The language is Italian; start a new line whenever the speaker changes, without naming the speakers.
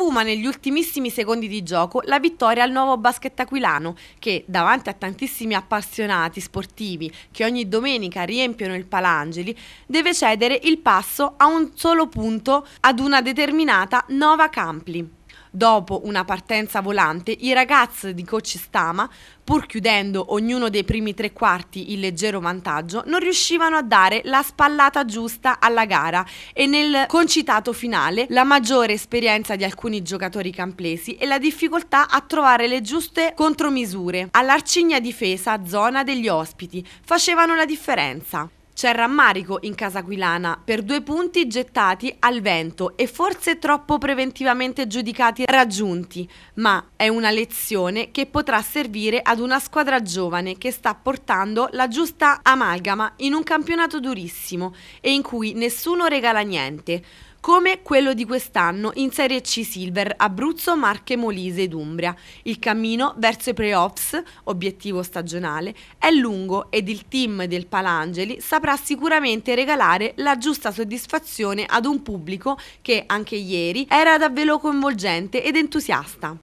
sfuma negli ultimissimi secondi di gioco la vittoria al nuovo basket aquilano che, davanti a tantissimi appassionati sportivi che ogni domenica riempiono il Palangeli, deve cedere il passo a un solo punto ad una determinata Nova Campli dopo una partenza volante, i ragazzi di Cocistama, pur chiudendo ognuno dei primi tre quarti in leggero vantaggio, non riuscivano a dare la spallata giusta alla gara e nel concitato finale la maggiore esperienza di alcuni giocatori camplesi e la difficoltà a trovare le giuste contromisure. All'arcigna difesa, zona degli ospiti, facevano la differenza. C'è rammarico in casa Aquilana per due punti gettati al vento e forse troppo preventivamente giudicati raggiunti, ma è una lezione che potrà servire ad una squadra giovane che sta portando la giusta amalgama in un campionato durissimo e in cui nessuno regala niente come quello di quest'anno in Serie C Silver Abruzzo, Marche, Molise ed Umbria. Il cammino verso i playoffs, obiettivo stagionale, è lungo ed il team del Palangeli saprà sicuramente regalare la giusta soddisfazione ad un pubblico che anche ieri era davvero coinvolgente ed entusiasta.